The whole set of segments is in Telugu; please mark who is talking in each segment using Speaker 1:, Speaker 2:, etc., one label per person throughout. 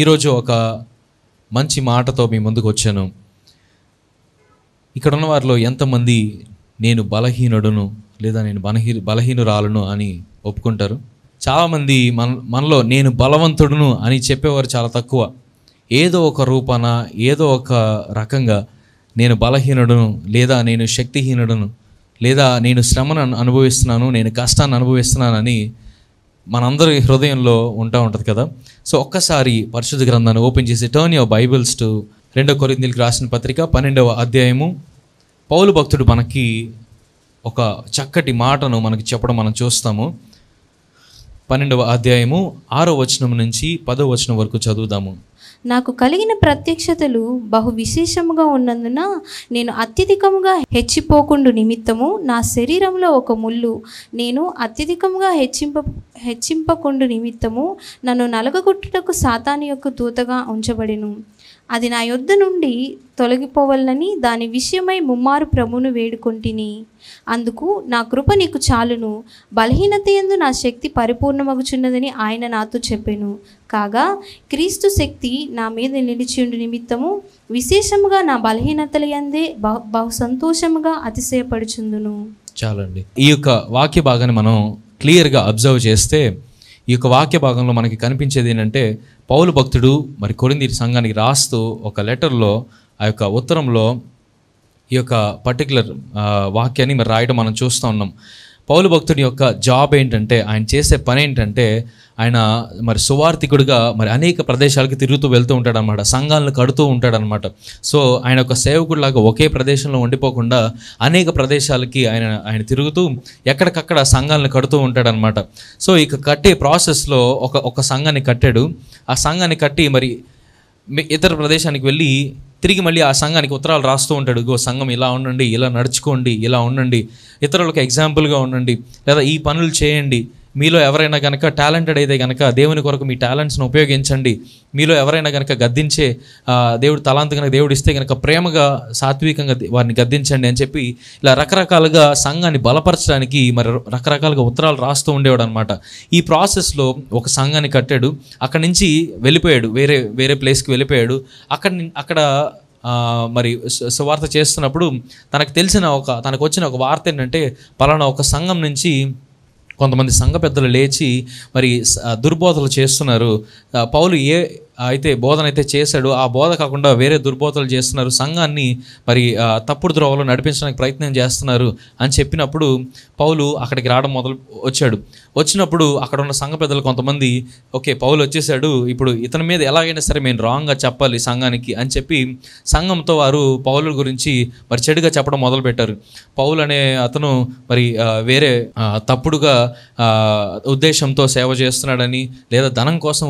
Speaker 1: ఈరోజు ఒక మంచి మాటతో మీ ముందుకు వచ్చాను ఇక్కడ ఉన్నవారిలో ఎంతమంది నేను బలహీనుడును లేదా నేను బలహీ బలహీనురాలను అని ఒప్పుకుంటారు చాలామంది మన మనలో నేను బలవంతుడును అని చెప్పేవారు చాలా తక్కువ ఏదో ఒక రూపాన ఏదో ఒక రకంగా నేను బలహీనుడును లేదా నేను శక్తిహీనుడును లేదా నేను శ్రమను అనుభవిస్తున్నాను నేను కష్టాన్ని అనుభవిస్తున్నానని మనందరి హృదయంలో ఉంటా ఉంటుంది కదా సో ఒక్కసారి పరిశుద్ధ గ్రంథాన్ని ఓపెన్ చేసి టర్న్ యువర్ బైబిల్స్ టు రెండో కొరిందీలకు రాసిన పత్రిక పన్నెండవ అధ్యాయము పౌలు భక్తుడు మనకి ఒక చక్కటి మాటను మనకి చెప్పడం మనం చూస్తాము పన్నెండవ అధ్యాయము ఆరో వచనం నుంచి పదో వచనం వరకు చదువుదాము
Speaker 2: నాకు కలిగిన ప్రత్యక్షతలు బహు విశేషముగా ఉన్నందున నేను అత్యధికముగా హెచ్చిపోకుండు నిమిత్తము నా శరీరంలో ఒక ముళ్ళు నేను అత్యధికంగా హెచ్చింప హెచ్చింపకుండు నిమిత్తము నన్ను నలగగొట్టుటకు సాతాని యొక్క దూతగా ఉంచబడిను అది నా యొద్ద నుండి తొలగిపోవాలని దాని విషయమై ముమ్మారు ప్రభును వేడుకొంటిని అందుకు నా కృప నీకు చాలును బలహీనత ఎందు నా శక్తి పరిపూర్ణమగుచున్నదని ఆయన నాతో చెప్పాను కాగా క్రీస్తు శక్తి నా మీద నిలిచిండు నిమిత్తము విశేషముగా నా బలహీనతల ఎందే బహు సంతోషముగా అతిశయపడుచుందును
Speaker 1: చాలండి ఈ యొక్క వాక్య భాగాన్ని మనం క్లియర్గా అబ్జర్వ్ చేస్తే ఈ యొక్క వాక్య భాగంలో మనకి కనిపించేది ఏంటంటే పౌలు భక్తుడు మరి కొరింది సంఘానికి రాస్తూ ఒక లెటర్లో ఆ యొక్క ఉత్తరంలో ఈ యొక్క పర్టికులర్ వాక్యాన్ని మరి రాయడం మనం చూస్తూ ఉన్నాం పౌలు భక్తుని యొక్క జాబ్ ఏంటంటే ఆయన చేసే పని ఏంటంటే ఆయన మరి సువార్థికుడిగా మరి అనేక ప్రదేశాలకి తిరుగుతూ వెళ్తూ ఉంటాడనమాట సంఘాలను కడుతూ ఉంటాడనమాట సో ఆయన ఒక సేవకుడిలాగా ఒకే ప్రదేశంలో ఉండిపోకుండా అనేక ప్రదేశాలకి ఆయన ఆయన తిరుగుతూ ఎక్కడికక్కడ సంఘాలను కడుతూ ఉంటాడనమాట సో ఇక కట్టే ప్రాసెస్లో ఒక ఒక సంఘాన్ని కట్టాడు ఆ సంఘాన్ని కట్టి మరి ఇతర ప్రదేశానికి వెళ్ళి తిరిగి మళ్ళీ ఆ సంఘానికి ఉత్తరాలు రాస్తూ ఉంటాడు గో సంఘం ఇలా ఉండండి ఇలా నడుచుకోండి ఇలా ఉండండి ఇతరులకు ఎగ్జాంపుల్గా ఉండండి లేదా ఈ పనులు చేయండి మీలో ఎవరైనా కనుక టాలెంటెడ్ అయితే కనుక దేవుని కొరకు మీ టాలెంట్స్ను ఉపయోగించండి మీలో ఎవరైనా కనుక గద్దించే దేవుడు తలాంత కనుక దేవుడు ఇస్తే కనుక ప్రేమగా సాత్వికంగా వారిని గద్దించండి అని చెప్పి ఇలా రకరకాలుగా సంఘాన్ని బలపరచడానికి మరి రకరకాలుగా ఉత్తరాలు రాస్తూ ఉండేవాడు అనమాట ఈ ప్రాసెస్లో ఒక సంఘాన్ని కట్టాడు అక్కడి నుంచి వెళ్ళిపోయాడు వేరే వేరే ప్లేస్కి వెళ్ళిపోయాడు అక్కడ అక్కడ మరి సువార్త చేస్తున్నప్పుడు తనకు తెలిసిన ఒక తనకు వచ్చిన ఒక వార్త ఏంటంటే పలానా ఒక సంఘం నుంచి కొంతమంది సంఘ పెద్దలు లేచి మరి దుర్బోధలు చేస్తున్నారు పౌలు ఏ అయితే బోధన అయితే చేశాడు ఆ బోధ కాకుండా వేరే దుర్బోధలు చేస్తున్నారు సంఘాన్ని మరి తప్పుడు ద్రోవలో నడిపించడానికి ప్రయత్నం చేస్తున్నారు అని చెప్పినప్పుడు పౌలు అక్కడికి రావడం మొదలు వచ్చాడు వచ్చినప్పుడు అక్కడ ఉన్న సంఘ పెద్దలు కొంతమంది ఓకే పౌలు వచ్చేసాడు ఇప్పుడు ఇతని మీద ఎలాగైనా సరే మేము రాంగ్గా చెప్పాలి సంఘానికి అని చెప్పి సంఘంతో వారు పౌలు గురించి మరి చెడుగా చెప్పడం మొదలుపెట్టారు పౌలు అనే అతను మరి వేరే తప్పుడుగా ఉద్దేశంతో సేవ చేస్తున్నాడని లేదా ధనం కోసం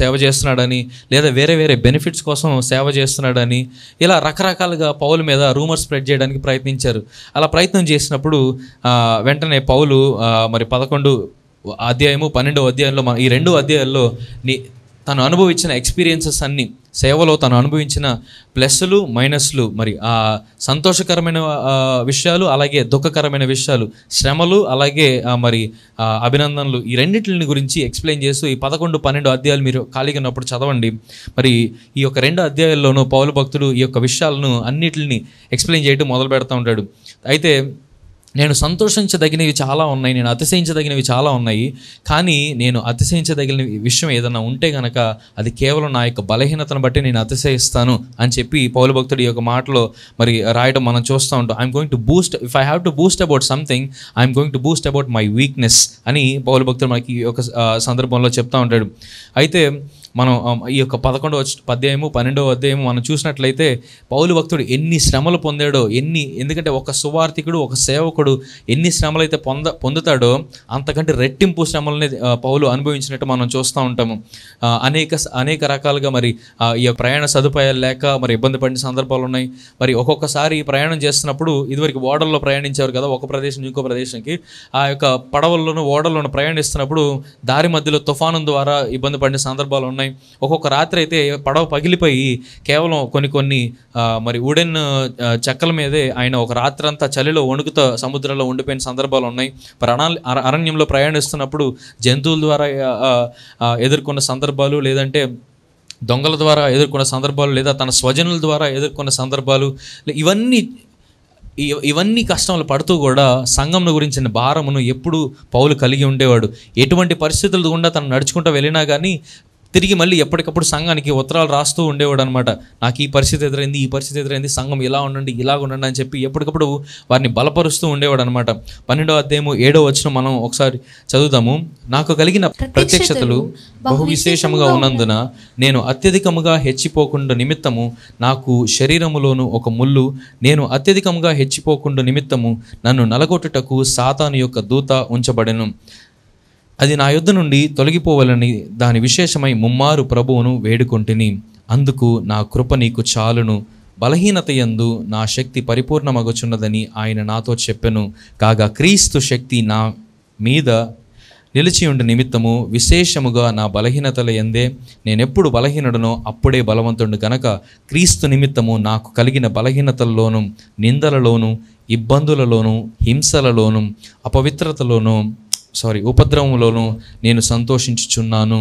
Speaker 1: సేవ చేస్తున్నాడని లేదా వేరే వేరే బెనిఫిట్స్ కోసం సేవ చేస్తున్నాడని ఇలా రకరకాలుగా పౌలు మీద రూమర్ స్ప్రెడ్ చేయడానికి ప్రయత్నించారు అలా ప్రయత్నం చేసినప్పుడు వెంటనే పౌలు మరి పదకొండు రెండు అధ్యాయము పన్నెండవ అధ్యాయంలో ఈ రెండు అధ్యాయాల్లో నీ తను అనుభవించిన ఎక్స్పీరియన్సెస్ అన్నీ సేవలో తను అనుభవించిన ప్లస్లు మైనస్లు మరి ఆ సంతోషకరమైన విషయాలు అలాగే దుఃఖకరమైన విషయాలు శ్రమలు అలాగే మరి అభినందనలు ఈ రెండింటిని గురించి ఎక్స్ప్లెయిన్ చేస్తూ ఈ పదకొండు పన్నెండు అధ్యాయాలు మీరు ఖాళీగా ఉన్నప్పుడు చదవండి మరి ఈ యొక్క రెండు అధ్యాయాల్లోనూ పౌరు భక్తుడు ఈ యొక్క విషయాలను అన్నిటిని ఎక్స్ప్లెయిన్ చేయడం మొదలు పెడతా ఉంటాడు అయితే నేను సంతోషించదగినవి చాలా ఉన్నాయి నేను అతిశయించదగినవి చాలా ఉన్నాయి కానీ నేను అతిశయించదగిన విషయం ఏదైనా ఉంటే కనుక అది కేవలం నా యొక్క బలహీనతను బట్టి నేను అతిశయిస్తాను అని చెప్పి పౌరు భక్తుడి యొక్క మాటలో మరి రాయడం మనం చూస్తూ ఉంటాం I'm going to boast if I have to boast about something I'm going to boast about my weakness అని పౌలు భక్తుడు మనకి ఒక సందర్భంలో చెప్తా ఉంటాడు అయితే మనం ఈ యొక్క పదకొండవ అధ్యాయము పన్నెండవ అధ్యాయము మనం చూసినట్లయితే పౌలు భక్తుడు ఎన్ని శ్రమలు పొందాడో ఎన్ని ఎందుకంటే ఒక సువార్థికుడు ఒక సేవకుడు ఎన్ని శ్రమలు అయితే పొంద పొందుతాడో అంతకంటే రెట్టింపు శ్రమలని పౌలు అనుభవించినట్టు మనం చూస్తూ ఉంటాము అనేక అనేక రకాలుగా మరి ఈ ప్రయాణ సదుపాయాలు లేక మరి ఇబ్బంది పడిన సందర్భాలు ఉన్నాయి మరి ఒక్కొక్కసారి ప్రయాణం చేస్తున్నప్పుడు ఇదివరకు ఓడల్లో ప్రయాణించారు కదా ఒక ప్రదేశం ఇంకో ప్రదేశానికి ఆ యొక్క పడవల్లోనూ ఓడల్లోనూ ప్రయాణిస్తున్నప్పుడు దారి మధ్యలో తుఫాను ద్వారా ఇబ్బంది పడిన సందర్భాలు ఉన్నాయి ఉన్నాయి ఒక్కొక్క రాత్రి అయితే పడవ పగిలిపోయి కేవలం కొన్ని కొన్ని మరి ఉడెన్ చెక్కల మీదే ఆయన ఒక రాత్రి అంతా చలిలో వణుకుతో సముద్రంలో ఉండిపోయిన సందర్భాలు ఉన్నాయి మరి అరణ్యంలో ప్రయాణిస్తున్నప్పుడు జంతువుల ద్వారా ఎదుర్కొన్న సందర్భాలు లేదంటే దొంగల ద్వారా ఎదుర్కొన్న సందర్భాలు లేదా తన స్వజనుల ద్వారా ఎదుర్కొన్న సందర్భాలు ఇవన్నీ ఇవన్నీ కష్టములు పడుతూ కూడా సంఘంను గురించిన భారమును ఎప్పుడు పౌలు కలిగి ఉండేవాడు ఎటువంటి పరిస్థితులు గుండా తను నడుచుకుంటూ వెళ్ళినా కానీ తిరిగి మళ్ళీ ఎప్పటికప్పుడు సంఘానికి ఉత్తరాలు రాస్తూ ఉండేవాడు అనమాట నాకు ఈ పరిస్థితి ఎదురైంది ఈ పరిస్థితి ఎదురైంది సంఘం ఇలా ఉండండి ఇలా ఉండండి అని చెప్పి ఎప్పటికప్పుడు వారిని బలపరుస్తూ ఉండేవాడు అనమాట పన్నెండో అధ్యాయము ఏడో వచ్చిన మనం ఒకసారి చదువుతాము నాకు కలిగిన ప్రత్యక్షతలు బహు విశేషముగా ఉన్నందున నేను అత్యధికముగా హెచ్చిపోకుండా నిమిత్తము నాకు శరీరములోను ఒక ముళ్ళు నేను అత్యధికంగా హెచ్చిపోకుండా నిమిత్తము నన్ను నలగొట్టుటకు సాతాను యొక్క దూత ఉంచబడెను అది నా యుద్ధ నుండి తొలగిపోవాలని దాని విశేషమై ముమ్మారు ప్రభువును వేడుకొంటిని అందుకు నా కృప నీకు చాలును బలహీనత యందు నా శక్తి పరిపూర్ణమగుచున్నదని ఆయన నాతో చెప్పెను కాగా క్రీస్తు శక్తి నా మీద నిలిచి ఉండి నిమిత్తము విశేషముగా నా బలహీనతల ఎందే నేనెప్పుడు బలహీనుడనో అప్పుడే బలవంతుడు గనక క్రీస్తు నిమిత్తము నాకు కలిగిన బలహీనతల్లోనూ నిందలలోనూ ఇబ్బందులలోనూ హింసలలోనూ అపవిత్రతలోనూ సారీ ఉపద్రవంలోనూ నేను సంతోషించుచున్నాను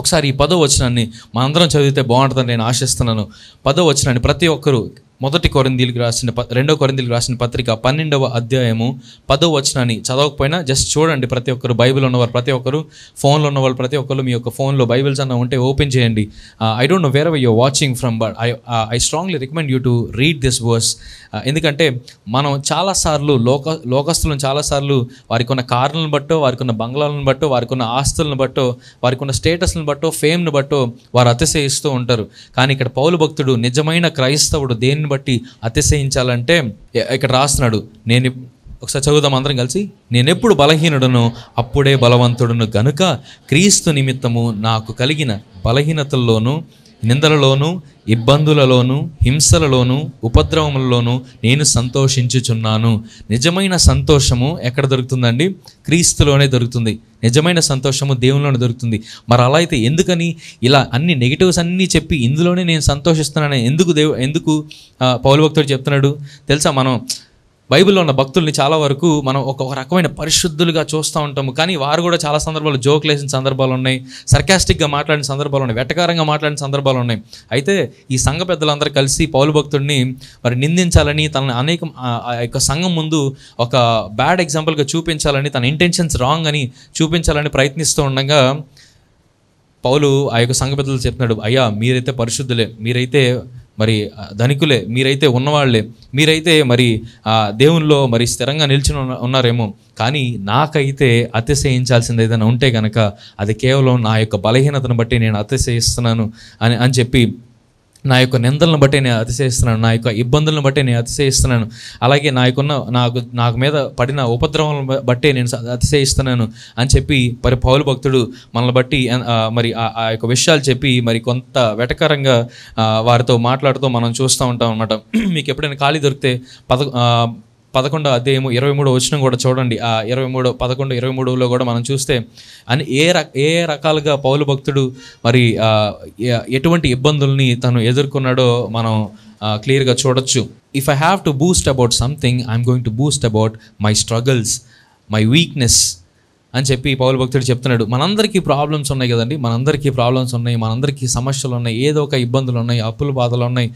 Speaker 1: ఒకసారి ఈ పదో వచనాన్ని మనందరం చదివితే బాగుంటుందని నేను ఆశిస్తున్నాను పదో వచనాన్ని ప్రతి ఒక్కరూ మొదటి కొరిందీలకు రాసిన రెండో కొరిందీలకు రాసిన పత్రిక పన్నెండవ అధ్యాయము పదో వచనాన్ని చదవకపోయినా జస్ట్ చూడండి ప్రతి ఒక్కరు బైబిల్ ఉన్నవారు ప్రతి ఒక్కరు ఫోన్లో ఉన్నవాళ్ళు ప్రతి ఒక్కరు మీ యొక్క ఫోన్లో బైబిల్స్ అన్న ఉంటే ఓపెన్ చేయండి I don't know where ever you're watching from but I I strongly recommend you to read this verse ఎందుకంటే మనం చాలాసార్లు లోక లోకస్తులను చాలాసార్లు వారికి ఉన్న కార్లను బట్టో వారికి ఉన్న బంగ్లాలను బట్టో వారికి ఉన్న ఆస్తులను బట్టో వారికి ఉన్న స్టేటస్ను బట్టో ఫేమ్ను బట్టో వారు అతిశయిస్తూ ఉంటారు కానీ ఇక్కడ పౌలు భక్తుడు నిజమైన క్రైస్తవుడు దేని దేనిని బట్టి అతిశయించాలంటే ఇక్కడ రాస్తున్నాడు నేను ఒకసారి చదువుదాం అందరం కలిసి నేనెప్పుడు బలహీనుడను అప్పుడే బలవంతుడను గనుక క్రీస్తు నిమిత్తము నాకు కలిగిన బలహీనతల్లోనూ నిందలలోనూ ఇబ్బందులలోనూ హింసలలోనూ ఉపద్రవములలోనూ నేను సంతోషించుచున్నాను నిజమైన సంతోషము ఎక్కడ దొరుకుతుందండి క్రీస్తులోనే దొరుకుతుంది నిజమైన సంతోషము దేవునిలోనే దొరుకుతుంది మరి అలా అయితే ఎందుకని ఇలా అన్ని నెగిటివ్స్ అన్నీ చెప్పి ఇందులోనే నేను సంతోషిస్తున్నానని ఎందుకు దేవు ఎందుకు పౌలు భక్తుడు చెప్తున్నాడు తెలుసా మనం బైబిల్లో ఉన్న భక్తుల్ని చాలా వరకు మనం ఒక రకమైన పరిశుద్ధులుగా చూస్తూ ఉంటాము కానీ వారు కూడా చాలా సందర్భాలు జోకులు వేసిన సందర్భాలు ఉన్నాయి సర్కాస్టిక్గా మాట్లాడిన సందర్భాలు ఉన్నాయి వెటకారంగా మాట్లాడిన సందర్భాలు ఉన్నాయి అయితే ఈ సంఘ పెద్దలందరూ కలిసి పౌలు భక్తుడిని మరి నిందించాలని తనని అనేక యొక్క సంఘం ముందు ఒక బ్యాడ్ ఎగ్జాంపుల్గా చూపించాలని తన ఇంటెన్షన్స్ రాంగ్ అని చూపించాలని ప్రయత్నిస్తూ ఉండగా పౌలు ఆ యొక్క సంఘ పెద్దలు చెప్తున్నాడు అయ్యా మీరైతే పరిశుద్ధులే మీరైతే మరి ధనికులే మీరైతే ఉన్నవాళ్లే మీరైతే మరి ఆ దేవునిలో మరి స్థిరంగా నిలిచిన ఉన్నారేమో కానీ నాకైతే అతిశయించాల్సింది ఏదైనా ఉంటే కనుక అది కేవలం నా యొక్క బలహీనతను బట్టి నేను అతిశయిస్తున్నాను అని అని చెప్పి నా యొక్క నిందలను బట్టి నేను అతిశయిస్తున్నాను నా యొక్క ఇబ్బందులను బట్టి నేను అతిశయిస్తున్నాను అలాగే నా యొక్క నాకు నాకు మీద పడిన ఉపద్రవాలను బట్టి నేను అతిశయిస్తున్నాను అని చెప్పి మరి పౌలు భక్తుడు మనల్ని బట్టి మరి ఆ యొక్క విషయాలు చెప్పి మరి కొంత వెటకరంగా వారితో మాట్లాడుతూ మనం చూస్తూ ఉంటాం అనమాట మీకు ఎప్పుడైనా ఖాళీ దొరికితే పద పదకొండో అధ్యాయము ఇరవై మూడో వచనం కూడా చూడండి ఆ ఇరవై మూడు పదకొండు ఇరవై మూడులో కూడా మనం చూస్తే అని ఏ రక ఏ రకాలుగా పౌలు భక్తుడు మరి ఎటువంటి ఇబ్బందుల్ని తను ఎదుర్కొన్నాడో మనం క్లియర్గా చూడొచ్చు if I have to boast about something I'm going to boast about my struggles my weakness అని చెప్పి పౌరు భక్తుడు చెప్తున్నాడు మనందరికీ ప్రాబ్లమ్స్ ఉన్నాయి కదండి మనందరికీ ప్రాబ్లమ్స్ ఉన్నాయి మనందరికీ సమస్యలు ఉన్నాయి ఏదో ఒక ఇబ్బందులు ఉన్నాయి అప్పుల బాధలు ఉన్నాయి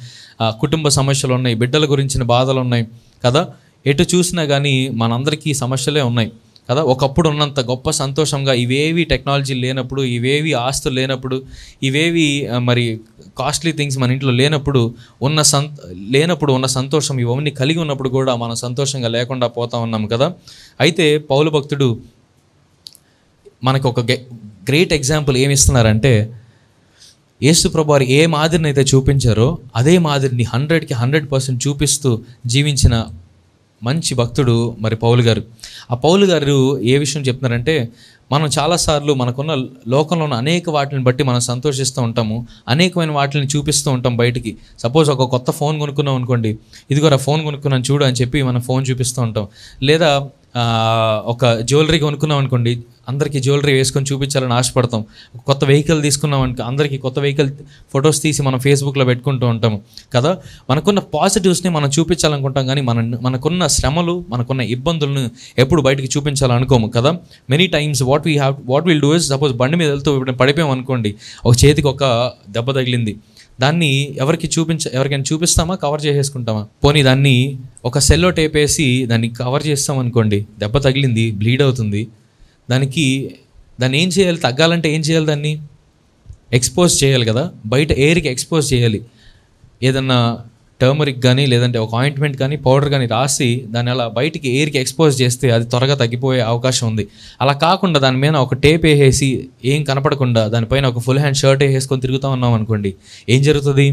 Speaker 1: కుటుంబ సమస్యలు ఉన్నాయి బిడ్డల గురించిన బాధలు ఉన్నాయి కదా ఎటు చూసినా కానీ మనందరికీ సమస్యలే ఉన్నాయి కదా ఒకప్పుడు ఉన్నంత గొప్ప సంతోషంగా ఇవేవి టెక్నాలజీ లేనప్పుడు ఇవేవి ఆస్తులు లేనప్పుడు ఇవేవి మరి కాస్ట్లీ థింగ్స్ మన ఇంట్లో లేనప్పుడు ఉన్న సం లేనప్పుడు ఉన్న సంతోషం ఇవన్నీ కలిగి ఉన్నప్పుడు కూడా మనం సంతోషంగా లేకుండా పోతా ఉన్నాం కదా అయితే పౌలు భక్తుడు మనకు ఒక గ్రేట్ ఎగ్జాంపుల్ ఏమి ఇస్తున్నారంటే యేసు ప్రభువారు ఏ మాదిరిని అయితే చూపించారో అదే మాదిరిని హండ్రెడ్కి హండ్రెడ్ పర్సెంట్ చూపిస్తూ జీవించిన మంచి భక్తుడు మరి పౌలు గారు ఆ పౌలు గారు ఏ విషయం చెప్తున్నారంటే మనం చాలాసార్లు మనకున్న లోకంలో ఉన్న అనేక వాటిని బట్టి మనం సంతోషిస్తూ ఉంటాము అనేకమైన వాటిని చూపిస్తూ ఉంటాం బయటికి సపోజ్ ఒక కొత్త ఫోన్ కొనుక్కున్నాం అనుకోండి ఇదిగోరా ఫోన్ కొనుక్కున్నాను చూడు అని చెప్పి మనం ఫోన్ చూపిస్తూ ఉంటాం లేదా ఒక జ్యువెలరీ కొనుక్కున్నాం అనుకోండి అందరికీ జ్యువెలరీ వేసుకొని చూపించాలని ఆశపడతాం కొత్త వెహికల్ తీసుకున్నాం అనుకో అందరికీ కొత్త వెహికల్ ఫొటోస్ తీసి మనం ఫేస్బుక్లో పెట్టుకుంటూ ఉంటాం కదా మనకున్న పాజిటివ్స్ని మనం చూపించాలనుకుంటాం కానీ మన మనకున్న శ్రమలు మనకున్న ఇబ్బందులను ఎప్పుడు బయటకు చూపించాలనుకోము కదా many times what we have what will do is suppose బండి మీద వెళ్తూ ఇప్పుడు పడిపోయాం అనుకోండి ఒక చేతికి ఒక దెబ్బ తగిలింది దాన్ని ఎవరికి చూపించ ఎవరికైనా చూపిస్తామా కవర్ చేసేసుకుంటామా పోనీ దాన్ని ఒక సెల్లో టేప్ వేసి దాన్ని కవర్ చేస్తాం అనుకోండి దెబ్బ తగిలింది బ్లీడ్ అవుతుంది దానికి దాన్ని ఏం చేయాలి తగ్గాలంటే ఏం చేయాలి దాన్ని ఎక్స్పోజ్ చేయాలి కదా బయట ఎయిర్కి ఎక్స్పోజ్ చేయాలి ఏదన్నా టర్మరిక్ కానీ లేదంటే ఒక ఆయింట్మెంట్ కానీ పౌడర్ కానీ రాసి దాన్ని అలా బయటికి ఎయిర్కి ఎక్స్పోజ్ చేస్తే అది త్వరగా తగ్గిపోయే అవకాశం ఉంది అలా కాకుండా దాని మీద ఒక టేప్ వేసేసి ఏం కనపడకుండా దానిపైన ఒక ఫుల్ హ్యాండ్ షర్ట్ వేసుకొని తిరుగుతూ ఉన్నాం అనుకోండి ఏం జరుగుతుంది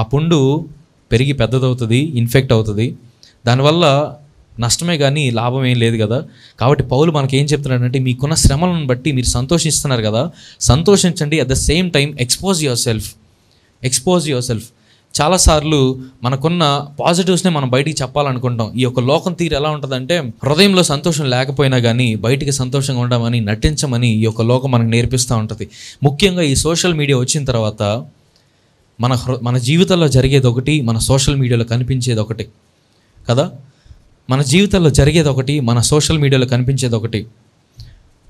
Speaker 1: ఆ పుండు పెరిగి పెద్దదవుతుంది ఇన్ఫెక్ట్ అవుతుంది దానివల్ల నష్టమే కానీ లాభం ఏం లేదు కదా కాబట్టి పౌలు మనకి ఏం చెప్తున్నాడంటే మీకున్న శ్రమలను బట్టి మీరు సంతోషిస్తున్నారు కదా సంతోషించండి at the same time expose yourself expose yourself చాలాసార్లు మనకున్న పాజిటివ్స్నే మనం బయటికి చెప్పాలనుకుంటాం ఈ యొక్క లోకం తీరు ఎలా ఉంటుందంటే హృదయంలో సంతోషం లేకపోయినా కానీ బయటికి సంతోషంగా ఉండమని నటించమని ఈ యొక్క లోకం మనకు నేర్పిస్తూ ఉంటుంది ముఖ్యంగా ఈ సోషల్ మీడియా వచ్చిన తర్వాత మన మన జీవితంలో జరిగేది ఒకటి మన సోషల్ మీడియాలో కనిపించేది ఒకటి కదా మన జీవితంలో జరిగేది ఒకటి మన సోషల్ మీడియాలో కనిపించేది ఒకటి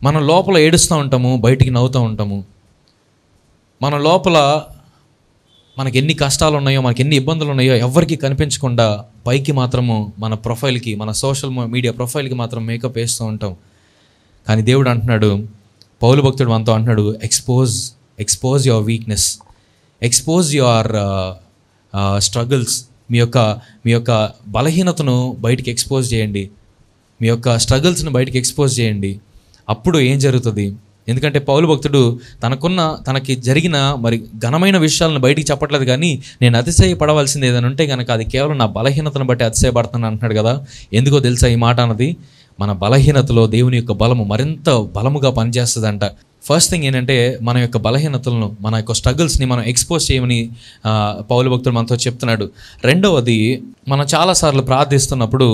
Speaker 1: మనం లోపల ఏడుస్తూ ఉంటాము బయటికి నవ్వుతూ ఉంటాము మన లోపల మనకి ఎన్ని కష్టాలు ఉన్నాయో మనకి ఎన్ని ఇబ్బందులు ఉన్నాయో ఎవరికి కనిపించకుండా పైకి మాత్రము మన ప్రొఫైల్కి మన సోషల్ మీడియా ప్రొఫైల్కి మాత్రం మేకప్ వేస్తూ ఉంటాం కానీ దేవుడు అంటున్నాడు పౌలు భక్తుడు మనతో అంటున్నాడు expose expose your weakness expose your struggles మీ యొక్క మీ యొక్క బలహీనతను బయటికి ఎక్స్పోజ్ చేయండి మీ యొక్క స్ట్రగుల్స్ను బయటికి ఎక్స్పోజ్ చేయండి అప్పుడు ఏం జరుగుతుంది ఎందుకంటే పౌలు భక్తుడు తనకున్న తనకి జరిగిన మరి ఘనమైన విషయాలను బయటికి చెప్పట్లేదు కానీ నేను అతిశయపడవలసింది ఏదైనా ఉంటే కనుక అది కేవలం నా బలహీనతను బట్టి అతిశయపడుతున్నాను అంటున్నాడు కదా ఎందుకో తెలుసా ఈ మాట అన్నది మన బలహీనతలో దేవుని యొక్క బలము మరింత బలముగా పనిచేస్తుందంట ఫస్ట్ థింగ్ ఏంటంటే మన యొక్క బలహీనతలను మన యొక్క స్ట్రగుల్స్ని మనం ఎక్స్పోజ్ చేయమని పౌలు భక్తుడు మనతో చెప్తున్నాడు రెండవది మనం చాలాసార్లు ప్రార్థిస్తున్నప్పుడు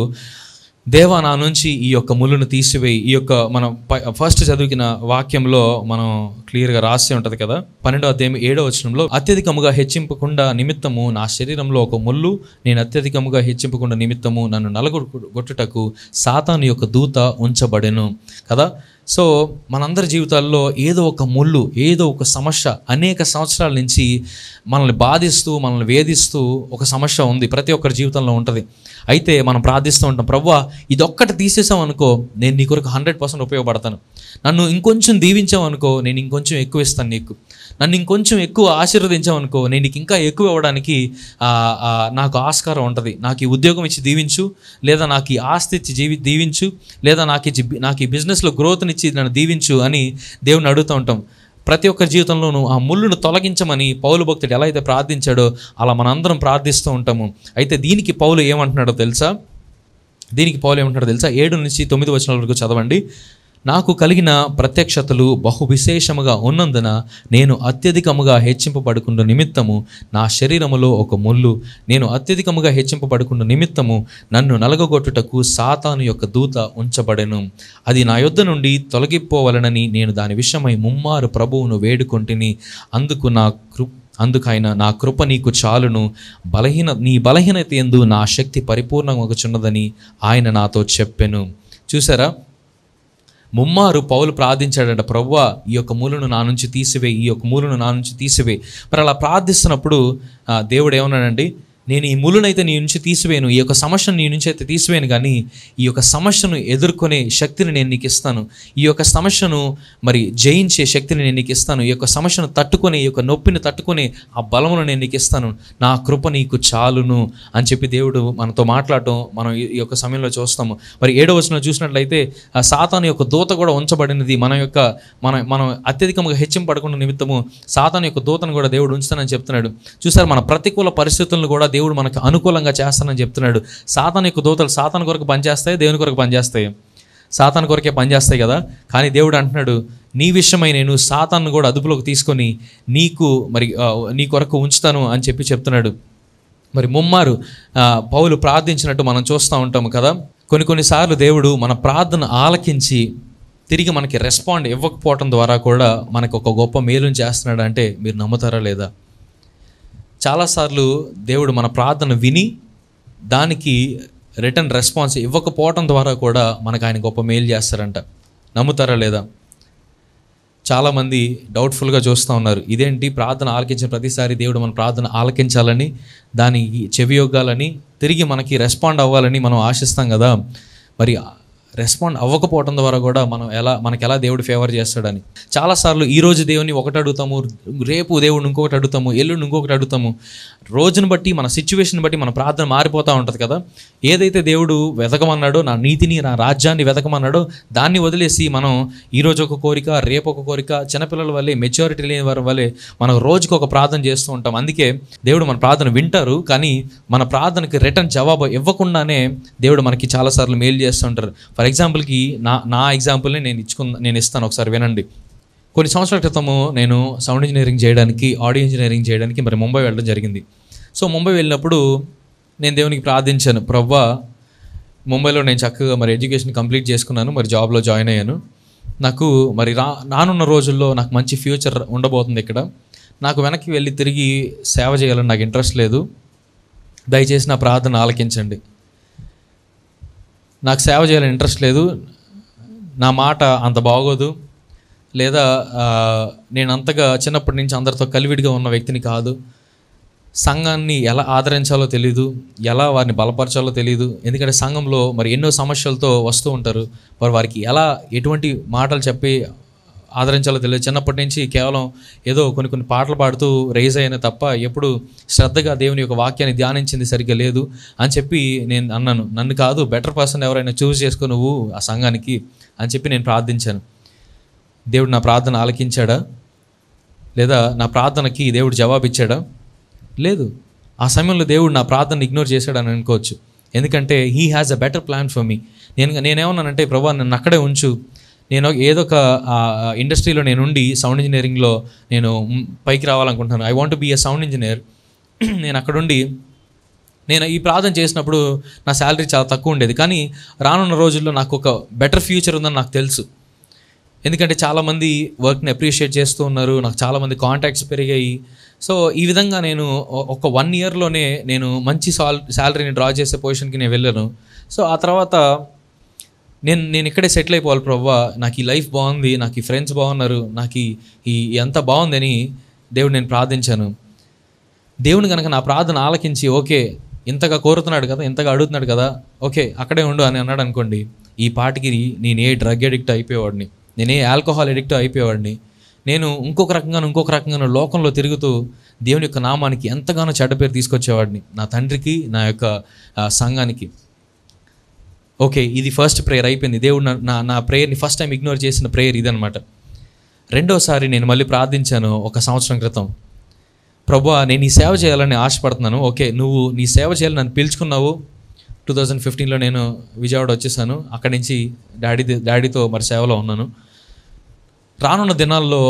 Speaker 1: దేవ నా నుంచి ఈ యొక్క ముళ్ళును తీసివేయి ఈ యొక్క మనం ఫస్ట్ చదివిన వాక్యంలో మనం క్లియర్గా రాసి ఉంటుంది కదా పన్నెండవ తేమి ఏడో వచనంలో అత్యధికముగా హెచ్చింపకుండా నిమిత్తము నా శరీరంలో ఒక ముళ్ళు నేను అత్యధికముగా హెచ్చింపకుండా నిమిత్తము నన్ను నలుగు కొట్టుటకు సాతాను యొక్క దూత ఉంచబడెను కదా సో మనందరి జీవితాల్లో ఏదో ఒక ముళ్ళు ఏదో ఒక సమస్య అనేక సంవత్సరాల నుంచి మనల్ని బాధిస్తూ మనల్ని వేధిస్తూ ఒక సమస్య ఉంది ప్రతి ఒక్కరి జీవితంలో ఉంటుంది అయితే మనం ప్రార్థిస్తూ ఉంటాం ఇది ఒక్కటి తీసేసాం అనుకో నేను నీ కొరకు హండ్రెడ్ పర్సెంట్ ఉపయోగపడతాను నన్ను ఇంకొంచెం దీవించాం అనుకో నేను ఇంకొంచెం ఎక్కువ ఇస్తాను నీకు నన్ను ఇంకొంచెం ఎక్కువ ఆశీర్వదించామనుకో నేను నీకు ఇంకా ఎక్కువ ఇవ్వడానికి నాకు ఆస్కారం ఉంటుంది నాకు ఈ ఉద్యోగం ఇచ్చి దీవించు లేదా నాకు ఈ ఆస్తి ఇచ్చి జీవి దీవించు లేదా నాకు ఇచ్చి నాకు ఈ బిజినెస్లో గ్రోత్నిచ్చి నన్ను దీవించు అని దేవుని అడుగుతూ ఉంటాం ప్రతి ఒక్క జీవితంలోనూ ఆ ముళ్ళును తొలగించమని పౌలు భక్తుడు ఎలా అయితే ప్రార్థించాడో అలా మనందరం ప్రార్థిస్తూ ఉంటాము అయితే దీనికి పౌలు ఏమంటున్నాడో తెలుసా దీనికి పౌలు ఏమంటున్నాడో తెలుసా ఏడు నుంచి తొమ్మిది వచనాల వరకు చదవండి నాకు కలిగిన ప్రత్యక్షతలు బహు విశేషముగా ఉన్నందున నేను అత్యధికముగా హెచ్చింపబడుకున్న నిమిత్తము నా శరీరములో ఒక ముళ్ళు నేను అత్యధికముగా హెచ్చింపబడుకున్న నిమిత్తము నన్ను నలగొట్టుటకు సాతాను యొక్క దూత ఉంచబడెను అది నా యొద్ద నుండి తొలగిపోవలనని నేను దాని విషయమై ముమ్మారు ప్రభువును వేడుకొంటిని అందుకు నా కృ అందుకైన నా కృప నీకు చాలును బలహీన నీ బలహీనత ఎందు నా శక్తి పరిపూర్ణమగుచున్నదని ఆయన నాతో చెప్పెను చూసారా ముమ్మారు పౌలు ప్రార్థించాడంట ప్రవ్వ ఈ యొక్క మూలను నా నుంచి తీసివే ఈ యొక్క మూలను నా నుంచి తీసివే మరి అలా ప్రార్థిస్తున్నప్పుడు దేవుడు ఏమన్నాడండి నేను ఈ ములునైతే నీ నుంచి తీసివేయను ఈ యొక్క సమస్యను నీ నుంచి అయితే తీసివేయను కానీ ఈ యొక్క సమస్యను ఎదుర్కొనే శక్తిని నేను నీకు ఇస్తాను ఈ యొక్క సమస్యను మరి జయించే శక్తిని నేను నీకు ఇస్తాను ఈ యొక్క సమస్యను తట్టుకునే ఈ యొక్క నొప్పిని తట్టుకునే ఆ బలమును నేను నీకు ఇస్తాను నా కృప నీకు చాలును అని చెప్పి దేవుడు మనతో మాట్లాడటం మనం ఈ యొక్క సమయంలో చూస్తాము మరి ఏడో వచ్చిన చూసినట్లయితే ఆ సాతాను యొక్క దూత కూడా ఉంచబడినది మన యొక్క మన మనం అత్యధికంగా హెచ్చింపడకుండా నిమిత్తము సాతాను యొక్క దూతను కూడా దేవుడు ఉంచుతానని చెప్తున్నాడు చూసారు మన ప్రతికూల పరిస్థితులను కూడా దేవుడు మనకు అనుకూలంగా చేస్తానని చెప్తున్నాడు సాతాన్ యొక్క దూతలు సాతాన్ కొరకు పనిచేస్తాయి దేవుని కొరకు పనిచేస్తాయి సాతాన్ కొరకే పనిచేస్తాయి కదా కానీ దేవుడు అంటున్నాడు నీ విషయమై నేను సాతాన్ని కూడా అదుపులోకి తీసుకొని నీకు మరి నీ కొరకు ఉంచుతాను అని చెప్పి చెప్తున్నాడు మరి ముమ్మారు పౌలు ప్రార్థించినట్టు మనం చూస్తూ ఉంటాము కదా కొన్ని కొన్నిసార్లు దేవుడు మన ప్రార్థన ఆలకించి తిరిగి మనకి రెస్పాండ్ ఇవ్వకపోవటం ద్వారా కూడా మనకు ఒక గొప్ప మేలుని చేస్తున్నాడు అంటే మీరు నమ్ముతారా లేదా చాలాసార్లు దేవుడు మన ప్రార్థన విని దానికి రిటర్న్ రెస్పాన్స్ ఇవ్వకపోవటం ద్వారా కూడా మనకు ఆయన గొప్ప మేలు చేస్తారంట నమ్ముతారా లేదా చాలామంది డౌట్ఫుల్గా చూస్తూ ఉన్నారు ఇదేంటి ప్రార్థన ఆలకించిన ప్రతిసారి దేవుడు మన ప్రార్థన ఆలకించాలని దాని చెవియొగ్గాలని తిరిగి మనకి రెస్పాండ్ అవ్వాలని మనం ఆశిస్తాం కదా మరి రెస్పాండ్ అవ్వకపోవడం ద్వారా కూడా మనం ఎలా మనకి ఎలా దేవుడు ఫేవర్ చేస్తాడని చాలాసార్లు ఈరోజు దేవుని ఒకటి అడుగుతాము రేపు దేవుడిని ఇంకొకటి అడుగుతాము ఎల్లుండి ఇంకొకటి అడుగుతాము రోజును బట్టి మన సిచ్యువేషన్ బట్టి మన ప్రార్థన మారిపోతూ ఉంటుంది కదా ఏదైతే దేవుడు వెతకమన్నాడో నా నీతిని నా రాజ్యాన్ని వెతకమన్నాడో దాన్ని వదిలేసి మనం ఈరోజు ఒక కోరిక రేపు ఒక కోరిక చిన్నపిల్లల వల్లే మెచ్యూరిటీ లేని వారి వల్లే మనం రోజుకు ఒక ప్రార్థన చేస్తూ ఉంటాం అందుకే దేవుడు మన ప్రార్థన వింటారు కానీ మన ప్రార్థనకి రిటర్న్ జవాబు ఇవ్వకుండానే దేవుడు మనకి చాలాసార్లు మేలు చేస్తుంటారు ఫర్ ఎగ్జాంపుల్కి నా నా ఎగ్జాంపుల్ని నేను ఇచ్చుకున్న నేను ఇస్తాను ఒకసారి వినండి కొన్ని సంవత్సరాల క్రితము నేను సౌండ్ ఇంజనీరింగ్ చేయడానికి ఆడియో ఇంజనీరింగ్ చేయడానికి మరి ముంబై వెళ్ళడం జరిగింది సో ముంబై వెళ్ళినప్పుడు నేను దేవునికి ప్రార్థించాను ప్రవ్వా ముంబైలో నేను చక్కగా మరి ఎడ్యుకేషన్ కంప్లీట్ చేసుకున్నాను మరి జాబ్లో జాయిన్ అయ్యాను నాకు మరి రా రానున్న రోజుల్లో నాకు మంచి ఫ్యూచర్ ఉండబోతుంది ఇక్కడ నాకు వెనక్కి వెళ్ళి తిరిగి సేవ చేయాలని నాకు ఇంట్రెస్ట్ లేదు దయచేసి నా ప్రార్థన ఆలకించండి నాకు సేవ చేయాలని ఇంట్రెస్ట్ లేదు నా మాట అంత బాగోదు లేదా నేను అంతగా చిన్నప్పటి నుంచి అందరితో కలివిడిగా ఉన్న వ్యక్తిని కాదు సంఘాన్ని ఎలా ఆదరించాలో తెలియదు ఎలా వారిని బలపరచాలో తెలియదు ఎందుకంటే సంఘంలో మరి ఎన్నో సమస్యలతో వస్తూ ఉంటారు మరి వారికి ఎలా ఎటువంటి మాటలు చెప్పి ఆదరించాలో తెలియదు చిన్నప్పటి నుంచి కేవలం ఏదో కొన్ని కొన్ని పాటలు పాడుతూ రైజ్ అయిన తప్ప ఎప్పుడు శ్రద్ధగా దేవుని యొక్క వాక్యాన్ని ధ్యానించింది సరిగ్గా లేదు అని చెప్పి నేను అన్నాను నన్ను కాదు బెటర్ పర్సన్ ఎవరైనా చూస్ చేసుకో నువ్వు ఆ సంఘానికి అని చెప్పి నేను ప్రార్థించాను దేవుడు నా ప్రార్థన ఆలకించాడా లేదా నా ప్రార్థనకి దేవుడు జవాబిచ్చాడా లేదు ఆ సమయంలో దేవుడు నా ప్రార్థన ఇగ్నోర్ చేశాడని అనుకోవచ్చు ఎందుకంటే he has a better plan for me నేను నేనేమన్నానంటే ప్రభా నన్ను అక్కడే ఉంచు నేను ఏదో ఒక ఇండస్ట్రీలో నేను ఉండి సౌండ్ ఇంజనీరింగ్లో నేను పైకి రావాలనుకుంటున్నాను I want be a sound engineer నేను అక్కడుండి నేను ఈ ప్రార్థన చేసినప్పుడు నా శాలరీ చాలా తక్కువ ఉండేది కానీ రానున్న రోజుల్లో నాకు ఒక బెటర్ ఫ్యూచర్ ఉందని నాకు తెలుసు ఎందుకంటే చాలామంది వర్క్ని అప్రిషియేట్ చేస్తూ ఉన్నారు నాకు చాలామంది కాంటాక్ట్స్ పెరిగాయి సో ఈ విధంగా నేను ఒక వన్ ఇయర్లోనే నేను మంచి సాల్ శాలరీని డ్రా చేసే పొజిషన్కి నేను వెళ్ళాను సో ఆ తర్వాత నేను నేను ఇక్కడే సెటిల్ అయిపోవాలి ప్రవ్వా నాకు ఈ లైఫ్ బాగుంది నాకు ఈ ఫ్రెండ్స్ బాగున్నారు నాకు ఈ ఎంత బాగుందని దేవుడు నేను ప్రార్థించాను దేవుని కనుక నా ప్రార్థన ఆలకించి ఓకే ఇంతగా కోరుతున్నాడు కదా ఇంతగా అడుగుతున్నాడు కదా ఓకే అక్కడే ఉండు అని అన్నాడు అనుకోండి ఈ పాటికి నేను ఏ డ్రగ్ అడిక్ట్ అయిపోయేవాడిని నేను ఏ ఆల్కహాల్ అడిక్ట్ అయిపోయేవాడిని నేను ఇంకొక రకంగా ఇంకొక రకంగా లోకంలో తిరుగుతూ దేవుని యొక్క నామానికి ఎంతగానో చెడ్డ పేరు తీసుకొచ్చేవాడిని నా తండ్రికి నా యొక్క సంఘానికి ఓకే ఇది ఫస్ట్ ప్రేయర్ అయిపోయింది దేవుడు నా నా ప్రేయర్ని ఫస్ట్ టైం ఇగ్నోర్ చేసిన ప్రేయర్ ఇదనమాట రెండోసారి నేను మళ్ళీ ప్రార్థించాను ఒక సంవత్సరం క్రితం ప్రభు నేను ఈ సేవ చేయాలని ఆశపడుతున్నాను ఓకే నువ్వు నీ సేవ చేయాలని నన్ను పిలుచుకున్నావు టూ థౌజండ్ ఫిఫ్టీన్లో నేను విజయవాడ వచ్చేసాను అక్కడి నుంచి డాడీ డాడీతో మరి సేవలో ఉన్నాను రానున్న దినాల్లో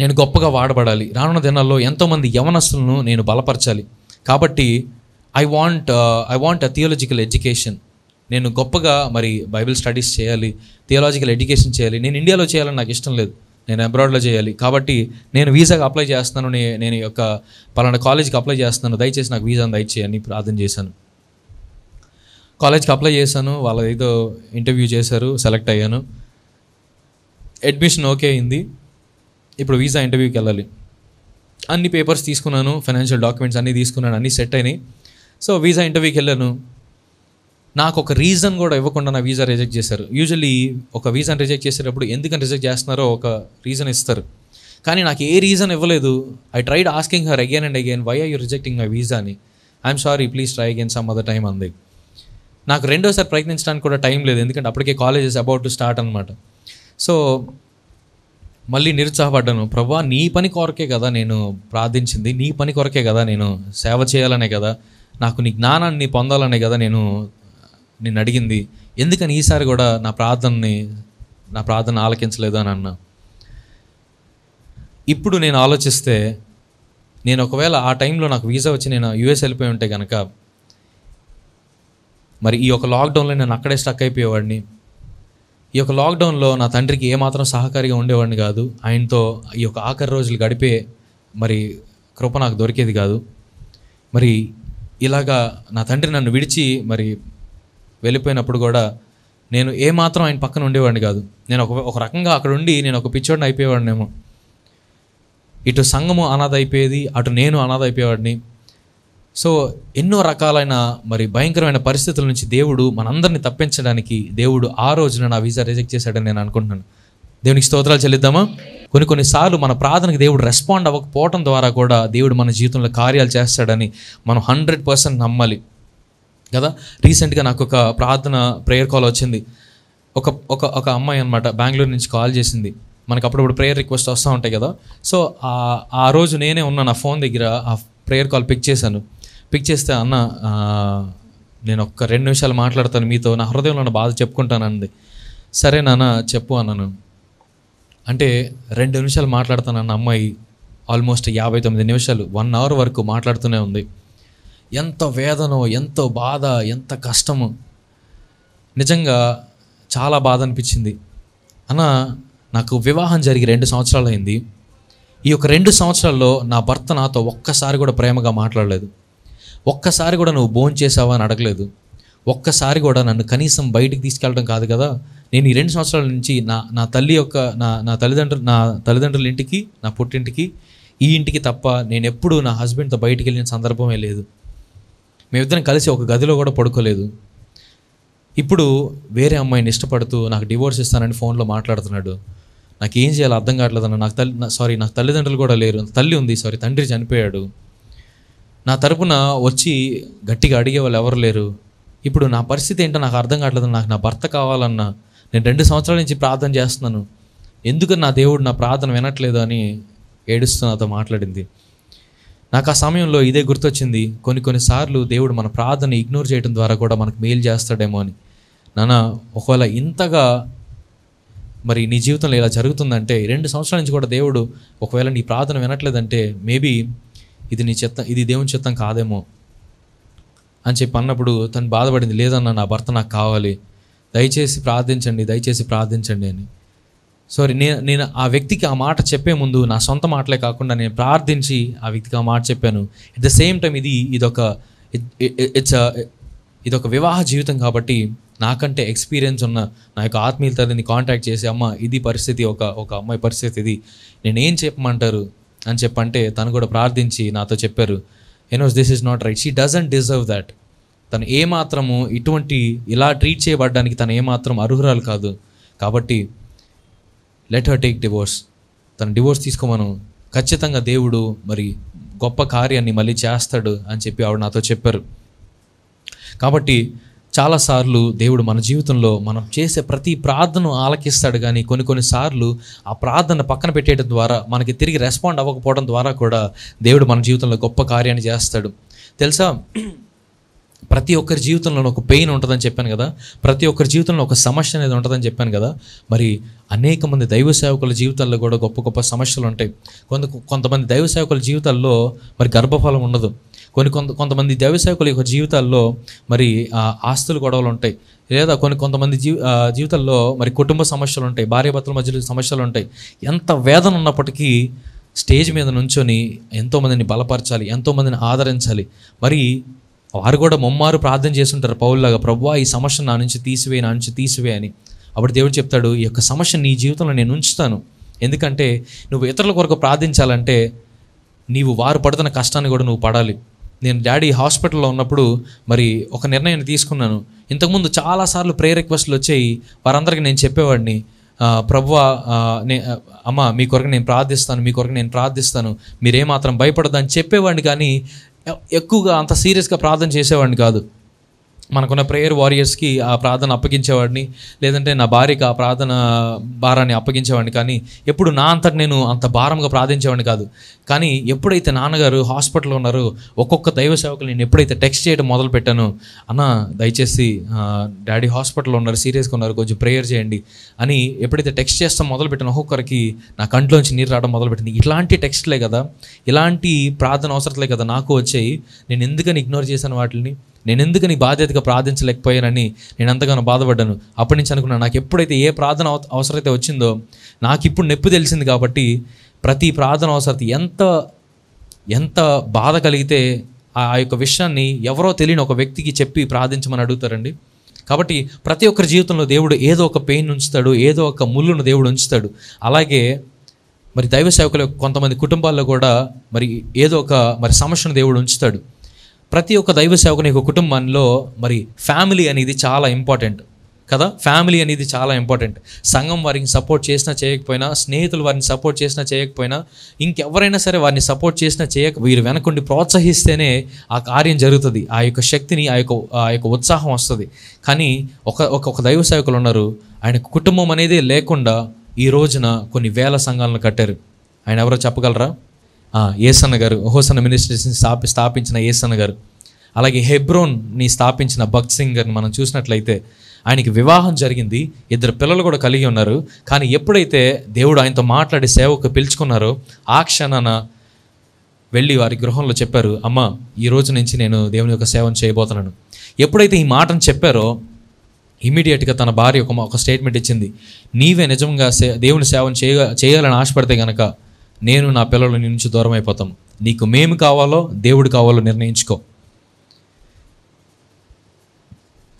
Speaker 1: నేను గొప్పగా వాడబడాలి రానున్న దినాల్లో ఎంతోమంది యవనస్తులను నేను బలపరచాలి కాబట్టి I want I want a theological education నేను గొప్పగా మరి బైబిల్ స్టడీస్ చేయాలి థియాలజికల్ ఎడ్యుకేషన్ చేయాలి నేను ఇండియాలో చేయాలని నాకు ఇష్టం లేదు నేను అబ్రాడ్లో చేయాలి కాబట్టి నేను వీసాకి అప్లై చేస్తాను నేను యొక్క పలానా కాలేజ్కి అప్లై చేస్తాను దయచేసి నాకు వీసాను దయచేయని ప్రార్థన చేశాను కాలేజ్కి అప్లై చేశాను వాళ్ళ ఏదో ఇంటర్వ్యూ చేశారు సెలెక్ట్ అయ్యాను అడ్మిషన్ ఓకే అయింది ఇప్పుడు వీసా ఇంటర్వ్యూకి వెళ్ళాలి అన్ని పేపర్స్ తీసుకున్నాను ఫైనాన్షియల్ డాక్యుమెంట్స్ అన్నీ తీసుకున్నాను అన్నీ సెట్ అయినాయి సో వీసా ఇంటర్వ్యూకి వెళ్ళాను నాకు ఒక రీజన్ కూడా ఇవ్వకుండా నా వీసా రిజెక్ట్ చేశారు యూజువలీ ఒక వీసాని రిజెక్ట్ చేసేటప్పుడు ఎందుకని రిజెక్ట్ చేస్తున్నారో ఒక రీజన్ ఇస్తారు కానీ నాకు ఏ రీజన్ ఇవ్వలేదు I tried asking her again and again why are you rejecting my visa అని I'm sorry please try again some other time అంది నాకు రెండోసారి ప్రయత్నించడానికి కూడా టైం లేదు ఎందుకంటే అప్పటికే college is about to start అనమాట సో మళ్ళీ నిరుత్సాహపడ్డాను ప్రభా నీ పని కొరకే కదా నేను ప్రార్థించింది నీ పని కొరకే కదా నేను సేవ చేయాలనే కదా నాకు నీ జ్ఞానాన్ని పొందాలనే కదా నేను నేను అడిగింది ఎందుకని ఈసారి కూడా నా ప్రార్థనని నా ప్రార్థన ఆలకించలేదు అని అన్నా ఇప్పుడు నేను ఆలోచిస్తే నేను ఒకవేళ ఆ టైంలో నాకు వీసా వచ్చి నేను యూఎస్ వెళ్ళిపోయి ఉంటే కనుక మరి ఈ యొక్క లాక్డౌన్లో నేను అక్కడే స్టక్ అయిపోయేవాడిని ఈ యొక్క లాక్డౌన్లో నా తండ్రికి ఏమాత్రం సహకారిగా ఉండేవాడిని కాదు ఆయనతో ఈ యొక్క ఆఖరి రోజులు గడిపే మరి కృప నాకు దొరికేది కాదు మరి ఇలాగా నా తండ్రి నన్ను విడిచి మరి వెళ్ళిపోయినప్పుడు కూడా నేను ఏమాత్రం ఆయన పక్కన ఉండేవాడిని కాదు నేను ఒక ఒక రకంగా అక్కడ ఉండి నేను ఒక పిచ్చోడిని అయిపోయేవాడినేమో ఇటు సంఘము అనాథ అయిపోయేది అటు నేను అనాథ అయిపోయేవాడిని సో ఎన్నో రకాలైన మరి భయంకరమైన పరిస్థితుల నుంచి దేవుడు మనందరినీ తప్పించడానికి దేవుడు ఆ రోజున నా వీసా రిజెక్ట్ చేశాడని నేను అనుకుంటున్నాను దేవునికి స్తోత్రాలు చెల్లిద్దామా కొన్ని కొన్నిసార్లు మన ప్రార్థనకి దేవుడు రెస్పాండ్ అవ్వకపోవటం ద్వారా కూడా దేవుడు మన జీవితంలో కార్యాలు చేస్తాడని మనం హండ్రెడ్ పర్సెంట్ నమ్మాలి కదా రీసెంట్గా నాకు ఒక ప్రార్థన ప్రేయర్ కాల్ వచ్చింది ఒక ఒక ఒక అమ్మాయి అనమాట బెంగళూరు నుంచి కాల్ చేసింది మనకు అప్పుడప్పుడు ప్రేయర్ రిక్వెస్ట్ వస్తూ ఉంటాయి కదా సో ఆ రోజు నేనే ఉన్నా నా ఫోన్ దగ్గర ఆ ప్రేయర్ కాల్ పిక్ చేశాను పిక్ చేస్తే అన్న నేను ఒక్క రెండు నిమిషాలు మాట్లాడతాను మీతో నా హృదయంలో ఉన్న బాధ చెప్పుకుంటానంది సరే నాన్న చెప్పు అన్నాను అంటే రెండు నిమిషాలు మాట్లాడతాను అన్న అమ్మాయి ఆల్మోస్ట్ యాభై తొమ్మిది నిమిషాలు వన్ అవర్ వరకు మాట్లాడుతూనే ఉంది ఎంత వేదనో ఎంతో బాధ ఎంత కష్టము నిజంగా చాలా బాధ అనిపించింది అన్న నాకు వివాహం జరిగి రెండు సంవత్సరాలు అయింది ఈ యొక్క రెండు సంవత్సరాల్లో నా భర్త నాతో ఒక్కసారి కూడా ప్రేమగా మాట్లాడలేదు ఒక్కసారి కూడా నువ్వు భోజనం చేసావా అని అడగలేదు ఒక్కసారి కూడా నన్ను కనీసం బయటికి తీసుకెళ్ళడం కాదు కదా నేను ఈ రెండు సంవత్సరాల నుంచి నా నా తల్లి యొక్క నా నా తల్లిదండ్రులు నా తల్లిదండ్రుల ఇంటికి నా పుట్టింటికి ఈ ఇంటికి తప్ప నేను ఎప్పుడు నా హస్బెండ్తో బయటికి వెళ్ళిన సందర్భమే లేదు మేమిద్దరం కలిసి ఒక గదిలో కూడా పడుకోలేదు ఇప్పుడు వేరే అమ్మాయిని ఇష్టపడుతూ నాకు డివోర్స్ ఇస్తానని ఫోన్లో మాట్లాడుతున్నాడు నాకు ఏం చేయాలో అర్థం కావట్లేదన్న నాకు తల్లి సారీ నాకు తల్లిదండ్రులు కూడా లేరు తల్లి ఉంది సారీ తండ్రి చనిపోయాడు నా తరపున వచ్చి గట్టిగా అడిగే వాళ్ళు ఎవరు లేరు ఇప్పుడు నా పరిస్థితి ఏంటో నాకు అర్థం కావట్లేదు నాకు నా భర్త కావాలన్నా నేను రెండు సంవత్సరాల నుంచి ప్రార్థన చేస్తున్నాను ఎందుకు నా దేవుడు నా ప్రార్థన వినట్లేదు అని ఏడుస్తూ నాతో మాట్లాడింది నాకు ఆ సమయంలో ఇదే గుర్తొచ్చింది కొన్ని కొన్నిసార్లు దేవుడు మన ప్రార్థన ఇగ్నోర్ చేయడం ద్వారా కూడా మనకు మేలు చేస్తాడేమో అని నాన్న ఒకవేళ ఇంతగా మరి నీ జీవితంలో ఇలా జరుగుతుందంటే రెండు సంవత్సరాల నుంచి కూడా దేవుడు ఒకవేళ నీ ప్రార్థన వినట్లేదంటే మేబీ ఇది నీ చిత్తం ఇది దేవుని చిత్తం కాదేమో అని చెప్పి అన్నప్పుడు తను బాధపడింది లేదన్నా నా భర్త నాకు కావాలి దయచేసి ప్రార్థించండి దయచేసి ప్రార్థించండి అని సారీ నేను నేను ఆ వ్యక్తికి ఆ మాట చెప్పే ముందు నా సొంత మాటలే కాకుండా నేను ప్రార్థించి ఆ వ్యక్తికి ఆ మాట చెప్పాను అట్ ద సేమ్ టైం ఇది ఇదొక ఇట్స్ ఇదొక వివాహ జీవితం కాబట్టి నాకంటే ఎక్స్పీరియన్స్ ఉన్న నా యొక్క ఆత్మీయుల తల్లిని కాంటాక్ట్ చేసి అమ్మ ఇది పరిస్థితి ఒక ఒక అమ్మాయి పరిస్థితి ఇది నేనేం చెప్పమంటారు అని చెప్పంటే తను కూడా ప్రార్థించి నాతో చెప్పారు you know this is not right she doesn't deserve that తను ఏమాత్రము ఇటువంటి ఇలా ట్రీట్ చేయబడడానికి తను ఏమాత్రం అర్హురాలు కాదు కాబట్టి లెట్ హర్ టేక్ డివోర్స్ తన డివోర్స్ తీసుకోమను ఖచ్చితంగా దేవుడు మరి గొప్ప కార్యాన్ని మళ్ళీ చేస్తాడు అని చెప్పి ఆవిడ నాతో చెప్పారు కాబట్టి చాలాసార్లు దేవుడు మన జీవితంలో మనం చేసే ప్రతి ప్రార్థనను ఆలకిస్తాడు కానీ కొన్ని కొన్నిసార్లు ఆ ప్రార్థన పక్కన పెట్టేయడం ద్వారా మనకి తిరిగి రెస్పాండ్ అవ్వకపోవడం ద్వారా కూడా దేవుడు మన జీవితంలో గొప్ప కార్యాన్ని చేస్తాడు తెలుసా ప్రతి ఒక్కరి జీవితంలో ఒక పెయిన్ ఉంటుందని చెప్పాను కదా ప్రతి ఒక్కరి జీవితంలో ఒక సమస్య అనేది ఉంటుందని చెప్పాను కదా మరి అనేక మంది దైవ సేవకుల జీవితాల్లో కూడా గొప్ప గొప్ప సమస్యలు ఉంటాయి కొంత కొంతమంది దైవ సేవకుల జీవితాల్లో మరి గర్భఫలం ఉండదు కొన్ని కొంత కొంతమంది దైవ సేవకుల యొక్క జీవితాల్లో మరి ఆస్తులు గొడవలు ఉంటాయి లేదా కొన్ని కొంతమంది జీవి జీవితాల్లో మరి కుటుంబ సమస్యలు ఉంటాయి భార్యాభర్తల మధ్యలో సమస్యలు ఉంటాయి ఎంత వేదన ఉన్నప్పటికీ స్టేజ్ మీద నుంచొని ఎంతోమందిని బలపరచాలి ఎంతోమందిని ఆదరించాలి మరి వారు కూడా ముమ్మారు ప్రార్థన చేస్తుంటారు పౌల్లాగా ప్రభు ఈ సమస్య నా నుంచి తీసివే నా నుంచి తీసివే అని అప్పుడు దేవుడు చెప్తాడు ఈ యొక్క సమస్య నీ జీవితంలో నేను ఉంచుతాను ఎందుకంటే నువ్వు ఇతరుల కొరకు ప్రార్థించాలంటే నీవు వారు పడుతున్న కష్టాన్ని కూడా నువ్వు పడాలి నేను డాడీ హాస్పిటల్లో ఉన్నప్పుడు మరి ఒక నిర్ణయం తీసుకున్నాను ఇంతకుముందు చాలాసార్లు ప్రేయర్ రిక్వెస్ట్లు వచ్చాయి వారందరికీ నేను చెప్పేవాడిని ప్రభు నే అమ్మ మీ కొరకు నేను ప్రార్థిస్తాను మీ కొరకు నేను ప్రార్థిస్తాను మీరేమాత్రం అని చెప్పేవాడిని కానీ ఎక్కువగా అంత సీరియస్గా ప్రార్థన చేసేవాడిని కాదు మనకున్న ప్రేయర్ వారియర్స్కి ఆ ప్రార్థన అప్పగించేవాడిని లేదంటే నా భార్యకి ఆ ప్రార్థన భారాన్ని అప్పగించేవాడిని కానీ ఎప్పుడు నా అంతటి నేను అంత భారంగా ప్రార్థించేవాడిని కాదు కానీ ఎప్పుడైతే నాన్నగారు హాస్పిటల్లో ఉన్నారో ఒక్కొక్క దైవ సేవకులు నేను ఎప్పుడైతే టెక్స్ట్ చేయడం మొదలు పెట్టాను అన్న దయచేసి డాడీ హాస్పిటల్లో ఉన్నారు సీరియస్గా ఉన్నారు కొంచెం ప్రేయర్ చేయండి అని ఎప్పుడైతే టెక్స్ట్ చేస్తాం మొదలు పెట్టాను ఒక్కొక్కరికి నా కంట్లోంచి నీరు రావడం మొదలుపెట్టింది ఇలాంటి టెక్స్ట్లే కదా ఇలాంటి ప్రార్థన అవసరతలే కదా నాకు వచ్చాయి నేను ఎందుకని ఇగ్నోర్ చేశాను వాటిని నేను ఎందుకు నీ బాధ్యతగా ప్రార్థించలేకపోయానని నేను అంతగానో బాధపడ్డాను అప్పటి నుంచి అనుకున్నాను నాకు ఎప్పుడైతే ఏ ప్రార్థన అయితే వచ్చిందో నాకు ఇప్పుడు నొప్పి తెలిసింది కాబట్టి ప్రతి ప్రార్థన అవసరం ఎంత ఎంత బాధ కలిగితే ఆ యొక్క విషయాన్ని ఎవరో తెలియని ఒక వ్యక్తికి చెప్పి ప్రార్థించమని అడుగుతారండి కాబట్టి ప్రతి ఒక్కరి జీవితంలో దేవుడు ఏదో ఒక పెయిన్ ఉంచుతాడు ఏదో ఒక ముళ్ళును దేవుడు ఉంచుతాడు అలాగే మరి దైవ సేవకుల కొంతమంది కుటుంబాల్లో కూడా మరి ఏదో ఒక మరి సమస్యను దేవుడు ఉంచుతాడు ప్రతి ఒక్క దైవ సేవకుని యొక్క కుటుంబంలో మరి ఫ్యామిలీ అనేది చాలా ఇంపార్టెంట్ కదా ఫ్యామిలీ అనేది చాలా ఇంపార్టెంట్ సంఘం వారికి సపోర్ట్ చేసినా చేయకపోయినా స్నేహితులు వారిని సపోర్ట్ చేసినా చేయకపోయినా ఇంకెవరైనా సరే వారిని సపోర్ట్ చేసినా చేయక వీరు వెనకుండి ప్రోత్సహిస్తేనే ఆ కార్యం జరుగుతుంది ఆ యొక్క శక్తిని ఆ యొక్క ఆ యొక్క ఉత్సాహం వస్తుంది కానీ ఒక ఒక దైవ సేవకులు ఉన్నారు ఆయన కుటుంబం అనేది లేకుండా ఈ రోజున కొన్ని వేల సంఘాలను కట్టారు ఆయన ఎవరో చెప్పగలరా ఏసన్న గారు హోసన్న మినిస్ట్రేషన్ స్థాపి స్థాపించిన ఏసన్న గారు అలాగే హెబ్రోన్ని స్థాపించిన భక్త్ సింగ్ గారిని మనం చూసినట్లయితే ఆయనకి వివాహం జరిగింది ఇద్దరు పిల్లలు కూడా కలిగి ఉన్నారు కానీ ఎప్పుడైతే దేవుడు ఆయనతో మాట్లాడి సేవకు పిలుచుకున్నారో ఆ క్షణాన వెళ్ళి వారి గృహంలో చెప్పారు అమ్మ ఈ రోజు నుంచి నేను దేవుని యొక్క సేవను చేయబోతున్నాను ఎప్పుడైతే ఈ మాటను చెప్పారో ఇమీడియట్గా తన భార్య ఒక ఒక స్టేట్మెంట్ ఇచ్చింది నీవే నిజంగా సే దేవుని సేవను చేయ చేయాలని ఆశపడితే కనుక నేను నా పిల్లల నుంచి దూరం అయిపోతాం నీకు మేము కావాలో దేవుడు కావాలో నిర్ణయించుకో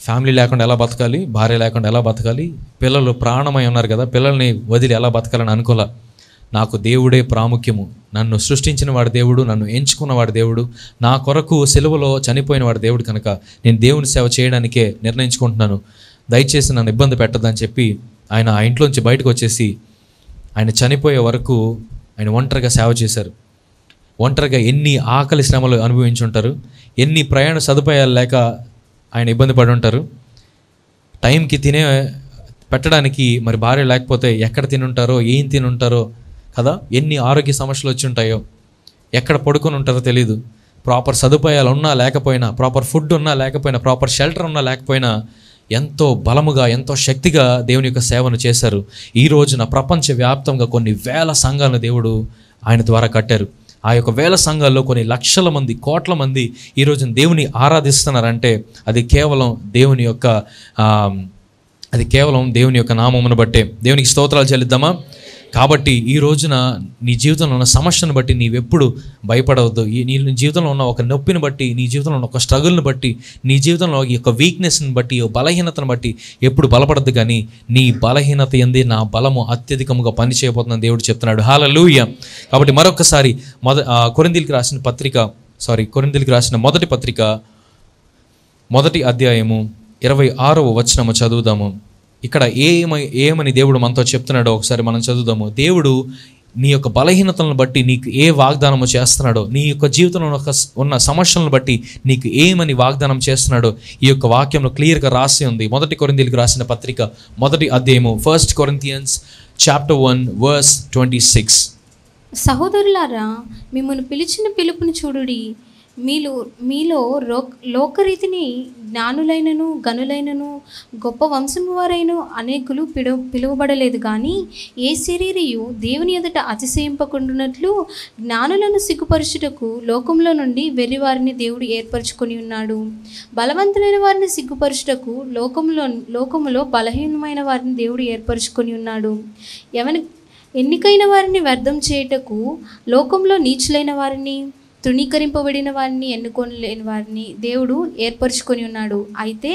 Speaker 1: ఫ్యామిలీ లేకుండా ఎలా బతకాలి భార్య లేకుండా ఎలా బతకాలి పిల్లలు ప్రాణమై ఉన్నారు కదా పిల్లల్ని వదిలి ఎలా బతకాలని అనుకోలే నాకు దేవుడే ప్రాముఖ్యము నన్ను సృష్టించిన వాడు దేవుడు నన్ను ఎంచుకున్న వాడి దేవుడు నా కొరకు సెలవులో చనిపోయిన వాడు దేవుడు కనుక నేను దేవుని సేవ చేయడానికే నిర్ణయించుకుంటున్నాను దయచేసి నన్ను ఇబ్బంది పెట్టదని చెప్పి ఆయన ఆ ఇంట్లోంచి బయటకు వచ్చేసి ఆయన చనిపోయే వరకు ఆయన ఒంటరిగా సేవ చేశారు ఒంటరిగా ఎన్ని ఆకలి శ్రమలు అనుభవించుంటారు ఎన్ని ప్రయాణ సదుపాయాలు లేక ఆయన ఇబ్బంది పడి ఉంటారు టైంకి తినే పెట్టడానికి మరి భార్య లేకపోతే ఎక్కడ తినుంటారో ఏం తినుంటారో కదా ఎన్ని ఆరోగ్య సమస్యలు వచ్చి ఉంటాయో ఎక్కడ పడుకొని ఉంటారో తెలియదు ప్రాపర్ సదుపాయాలు ఉన్నా లేకపోయినా ప్రాపర్ ఫుడ్ ఉన్నా లేకపోయినా ప్రాపర్ షెల్టర్ ఉన్నా లేకపోయినా ఎంతో బలముగా ఎంతో శక్తిగా దేవుని యొక్క సేవను చేశారు ఈ రోజున ప్రపంచవ్యాప్తంగా కొన్ని వేల సంఘాలను దేవుడు ఆయన ద్వారా కట్టారు ఆ యొక్క వేల సంఘాల్లో కొన్ని లక్షల మంది కోట్ల మంది ఈరోజు దేవుని ఆరాధిస్తున్నారంటే అది కేవలం దేవుని యొక్క అది కేవలం దేవుని యొక్క నామమును బట్టే దేవునికి స్తోత్రాలు చెల్లిద్దామా కాబట్టి ఈ రోజున నీ జీవితంలో ఉన్న సమస్యను బట్టి నీవెప్పుడు భయపడవద్దు నీ జీవితంలో ఉన్న ఒక నొప్పిని బట్టి నీ జీవితంలో ఉన్న ఒక స్ట్రగుల్ని బట్టి నీ జీవితంలో ఈ యొక్క వీక్నెస్ని బట్టి బలహీనతను బట్టి ఎప్పుడు బలపడద్దు కానీ నీ బలహీనత ఎందే నా బలము అత్యధికముగా పనిచేయబోతుందని దేవుడు చెప్తున్నాడు హాలూయ కాబట్టి మరొకసారి మొద కొరిందిలికి రాసిన పత్రిక సారీ కొరిందిలికి రాసిన మొదటి పత్రిక మొదటి అధ్యాయము ఇరవై ఆరవ వచనము చదువుదాము ఇక్కడ ఏమై ఏమని దేవుడు మనతో చెప్తున్నాడో ఒకసారి మనం చదువుదాము దేవుడు నీ యొక్క బలహీనతలను బట్టి నీకు ఏ వాగ్దానము చేస్తున్నాడో నీ యొక్క జీవితంలో ఒక ఉన్న సమస్యలను బట్టి నీకు ఏమని వాగ్దానం చేస్తున్నాడో ఈ యొక్క వాక్యంలో క్లియర్గా రాసి ఉంది మొదటి కొరింతీలకు రాసిన పత్రిక మొదటి అధ్యయము first Corinthians chapter one verse twenty six
Speaker 2: సహోదరులారా మిమ్మల్ని పిలిచిన పిలుపుని చూడుడి మీలో మీలో రో లోకరీతిని జ్ఞానులైనను గనులైనను గొప్ప వంశము వారైన అనేకులు పిడు పిలువబడలేదు కానీ ఏ శరీరయు దేవుని ఎదుట అతిశయింపకుండునట్లు జ్ఞానులను సిగ్గుపరచుటకు లోకంలో నుండి వెర్రివారిని దేవుడు ఏర్పరచుకొని ఉన్నాడు బలవంతులైన వారిని సిగ్గుపరచుటకు లోకంలో లోకములో బలహీనమైన వారిని దేవుడు ఏర్పరచుకొని ఉన్నాడు ఎవరి ఎన్నికైన వారిని వ్యర్థం చేయుటకు లోకంలో నీచులైన వారిని తృణీకరింపబడిన వారిని ఎన్నుకొని లేని వారిని దేవుడు ఏర్పరచుకొని ఉన్నాడు అయితే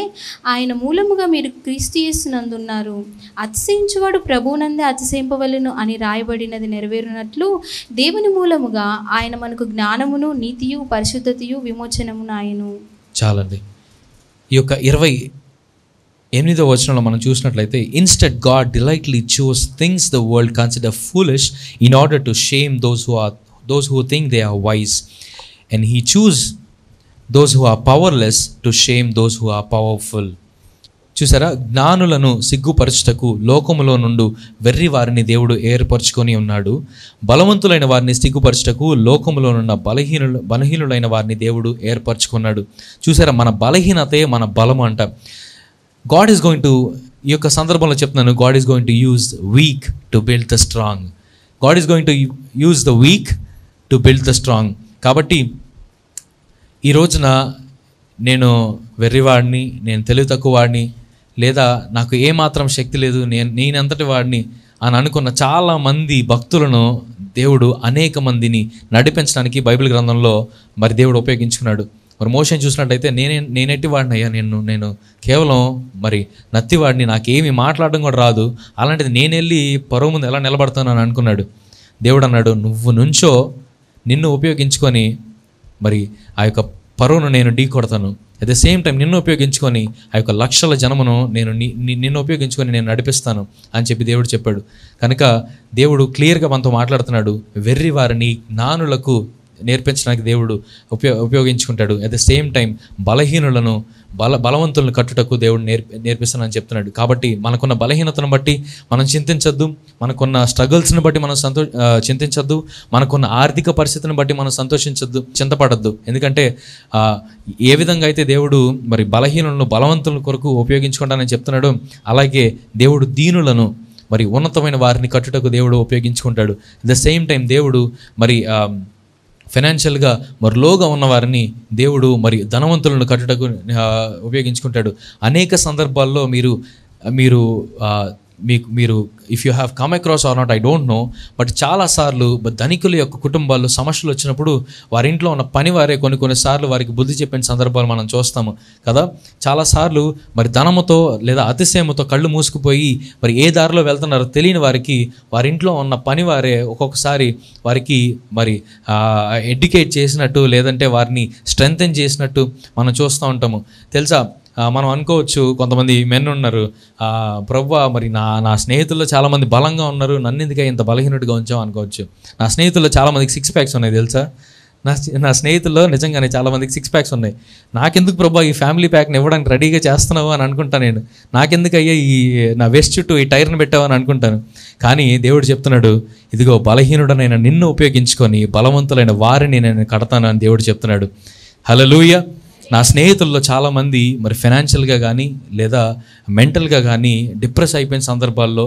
Speaker 2: ఆయన మూలముగా మీరు క్రీస్తు చేస్తున్నందున్నారు అతిశయించువాడు ప్రభువునందే అతిశయింపవలను అని రాయబడినది నెరవేరునట్లు దేవుని మూలముగా ఆయన మనకు జ్ఞానమును నీతియు పరిశుద్ధతయు విమోచనమును ఆయను
Speaker 1: చాలండి ఈ యొక్క ఇరవై ఎనిమిదో వచనంలో మనం చూసినట్లయితే instead God deliberately chooses things the world consider foolish in order to shame those who are those who think they are wise, and he chooses those who are powerless to shame those who are powerful చూసారా జ్ఞానులను సిగ్గుపరచుటకు లోకములో నుండి వెర్రి వారిని దేవుడు ఏర్పరచుకొని ఉన్నాడు బలవంతులైన వారిని సిగ్గుపరచుటకు లోకములో ఉన్న బలహీనులు బలహీనులైన వారిని దేవుడు ఏర్పరచుకున్నాడు చూసారా మన బలహీనతే మన బలం అంట గాడ్ ఈస్ గోయింగ్ టు ఈ యొక్క సందర్భంలో చెప్తున్నాను God is going to use weak to build the strong God is going to use the weak to build the strong కాబట్టి ఈ రోజున నేను వెర్రివాడిని నేను తెలివి తక్కువ వాడిని లేదా నాకు ఏమాత్రం శక్తి లేదు నేను నేనంతటి వాడిని అని అనుకున్న చాలామంది భక్తులను దేవుడు అనేక మందిని నడిపించడానికి బైబిల్ గ్రంథంలో మరి దేవుడు ఉపయోగించుకున్నాడు మరి మోషన్ చూసినట్టయితే నేనే నేనెట్టి వాడిని అయ్యా నేను నేను కేవలం మరి నత్తివాడిని నాకేమి మాట్లాడడం కూడా రాదు అలాంటిది నేను వెళ్ళి పరువు ముందు ఎలా నిలబడతాను అని అనుకున్నాడు దేవుడు అన్నాడు నువ్వు నుంచో నిన్ను ఉపయోగించుకొని మరి ఆ యొక్క పరువును నేను ఢీ కొడతాను అట్ ద సేమ్ టైం నిన్ను ఉపయోగించుకొని ఆ యొక్క లక్షల జనమును నేను నిన్ను ఉపయోగించుకొని నేను నడిపిస్తాను అని చెప్పి దేవుడు చెప్పాడు కనుక దేవుడు క్లియర్గా మనతో మాట్లాడుతున్నాడు వెర్రి వారిని జ్ఞానులకు నేర్పించడానికి దేవుడు ఉపయో ఉపయోగించుకుంటాడు అట్ ద సేమ్ టైం బలహీనులను బల బలవంతులను కట్టుటకు దేవుడు నేర్పి నేర్పిస్తానని చెప్తున్నాడు కాబట్టి మనకున్న బలహీనతను బట్టి మనం చింతించద్దు మనకున్న స్ట్రగుల్స్ని బట్టి మనం సంతో చింతించద్దు మనకున్న ఆర్థిక పరిస్థితిని బట్టి మనం సంతోషించద్దు చింతపడద్దు ఎందుకంటే ఏ విధంగా అయితే దేవుడు మరి బలహీనులను బలవంతుల కొరకు ఉపయోగించుకుంటానని చెప్తున్నాడు అలాగే దేవుడు దీనులను మరి ఉన్నతమైన వారిని కట్టుటకు దేవుడు ఉపయోగించుకుంటాడు ద సేమ్ టైం దేవుడు మరి ఫైనాన్షియల్గా మరి లోగా ఉన్నవారిని దేవుడు మరి ధనవంతులను కట్టుటకు ఉపయోగించుకుంటాడు అనేక సందర్భాల్లో మీరు మీరు మీకు మీరు if you have come across or not I don't know but చాలాసార్లు ధనికుల యొక్క కుటుంబాల్లో సమస్యలు వచ్చినప్పుడు వారి ఇంట్లో ఉన్న పని వారే కొన్ని కొన్నిసార్లు వారికి బుద్ధి చెప్పిన సందర్భాలు మనం చూస్తాము కదా చాలాసార్లు మరి ధనముతో లేదా అతిశయముతో కళ్ళు మూసుకుపోయి మరి ఏ దారిలో వెళ్తున్నారో తెలియని వారికి వారి ఇంట్లో ఉన్న పని వారే ఒక్కొక్కసారి వారికి మరి ఎడ్యుకేట్ చేసినట్టు లేదంటే వారిని స్ట్రెంగ్తన్ చేసినట్టు మనం చూస్తూ ఉంటాము తెలుసా మనం అనుకోవచ్చు కొంతమంది మెన్ ఉన్నారు ప్రవ్వ మరి నా నా స్నేహితుల్లో చాలామంది బలంగా ఉన్నారు నన్ను ఎందుకే ఇంత బలహీనుడిగా ఉంచాం అనుకోవచ్చు నా స్నేహితుల్లో చాలామందికి సిక్స్ ప్యాక్స్ ఉన్నాయి తెలుసా నా నా స్నేహితుల్లో నిజంగానే చాలామందికి సిక్స్ ప్యాక్స్ ఉన్నాయి నాకెందుకు ప్రభు ఈ ఫ్యామిలీ ప్యాక్ని ఇవ్వడానికి రెడీగా చేస్తున్నావు అని అనుకుంటాను నేను నాకెందుకు అయ్యే ఈ నా వెస్ట్ చుట్టూ ఈ టైర్ని పెట్టావు అని అనుకుంటాను కానీ దేవుడు చెప్తున్నాడు ఇదిగో బలహీనుడనైన నిన్ను ఉపయోగించుకొని బలవంతులైన వారిని నేను కడతాను అని దేవుడు చెప్తున్నాడు హలో నా స్నేహితుల్లో చాలామంది మరి ఫైనాన్షియల్గా కానీ లేదా మెంటల్గా కానీ డిప్రెస్ అయిపోయిన సందర్భాల్లో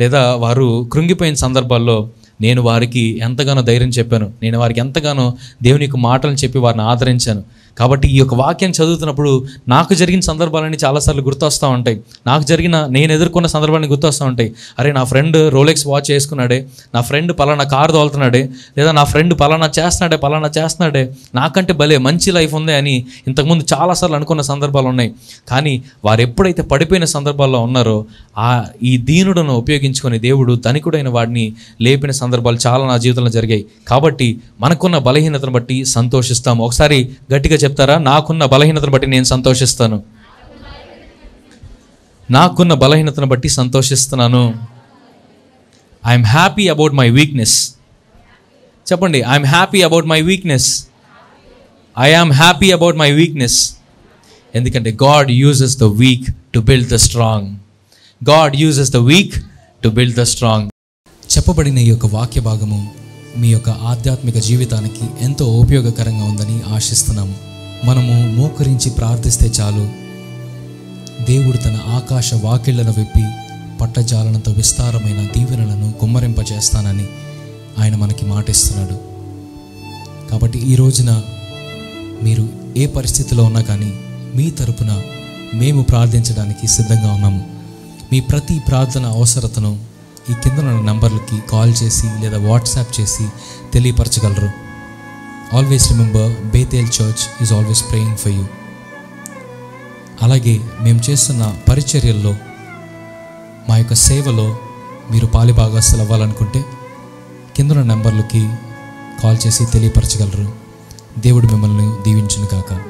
Speaker 1: లేదా వారు కృంగిపోయిన సందర్భాల్లో నేను వారికి ఎంతగానో ధైర్యం చెప్పాను నేను వారికి ఎంతగానో దేవునికి మాటలను చెప్పి వారిని ఆదరించాను కాబట్టి ఈ యొక్క వాక్యం చదువుతున్నప్పుడు నాకు జరిగిన సందర్భాలన్నీ చాలాసార్లు గుర్తొస్తూ ఉంటాయి నాకు జరిగిన నేను ఎదుర్కొన్న సందర్భాన్ని గుర్తొస్తూ ఉంటాయి అరే నా ఫ్రెండ్ రోలెక్స్ వాచ్ చేసుకున్నాడే నా ఫ్రెండ్ పలానా కారు తోలుతున్నాడే లేదా నా ఫ్రెండ్ పలానా చేస్తున్నాడే పలానా చేస్తున్నాడే నాకంటే భలే మంచి లైఫ్ ఉంది అని ఇంతకుముందు చాలాసార్లు అనుకున్న సందర్భాలు ఉన్నాయి కానీ వారు ఎప్పుడైతే పడిపోయిన సందర్భాల్లో ఉన్నారో ఆ ఈ దీనుడను ఉపయోగించుకొని దేవుడు ధనికుడైన వాడిని లేపిన సందర్భాలు చాలా నా జీవితంలో జరిగాయి కాబట్టి మనకున్న బలహీనతను బట్టి సంతోషిస్తాము ఒకసారి గట్టిగా చెప్తారా నాకున్న బలహీనతను బట్టి నేను సంతోషిస్తాను నాకున్న బలహీనతను బట్టి సంతోషిస్తున్నాను I'm happy about my weakness చెప్పండి I'm happy about my weakness I am happy about my weakness ఎందుకంటే God uses the weak to build the strong God uses the weak to build the strong చెప్పబడిన ఈ యొక్క వాక్య భాగము మీ యొక్క ఆధ్యాత్మిక జీవితానికి ఎంతో ఉపయోగకరంగా ఉందని ఆశిస్తున్నాము మనము మోకరించి ప్రార్థిస్తే చాలు దేవుడు తన ఆకాశ వాకిళ్లను విప్పి పట్టజాలనంతో విస్తారమైన దీవెనలను కుమ్మరింపజేస్తానని ఆయన మనకి మాటిస్తున్నాడు కాబట్టి ఈ రోజున మీరు ఏ పరిస్థితిలో ఉన్నా కానీ మీ తరపున మేము ప్రార్థించడానికి సిద్ధంగా ఉన్నాము మీ ప్రతి ప్రార్థన అవసరతను ఈ కింద నంబర్లకి కాల్ చేసి లేదా వాట్సాప్ చేసి తెలియపరచగలరు always remember Bethel church is always praying for you అలాగే మేము చేస్తున్న పరిచర్యల్లో మా యొక్క సేవలో మీరు పాలిభాగస్తులు అవ్వాలనుకుంటే కిందన నెంబర్లకి కాల్ చేసి తెలియపరచగలరు దేవుడు మిమ్మల్ని దీవించును కాక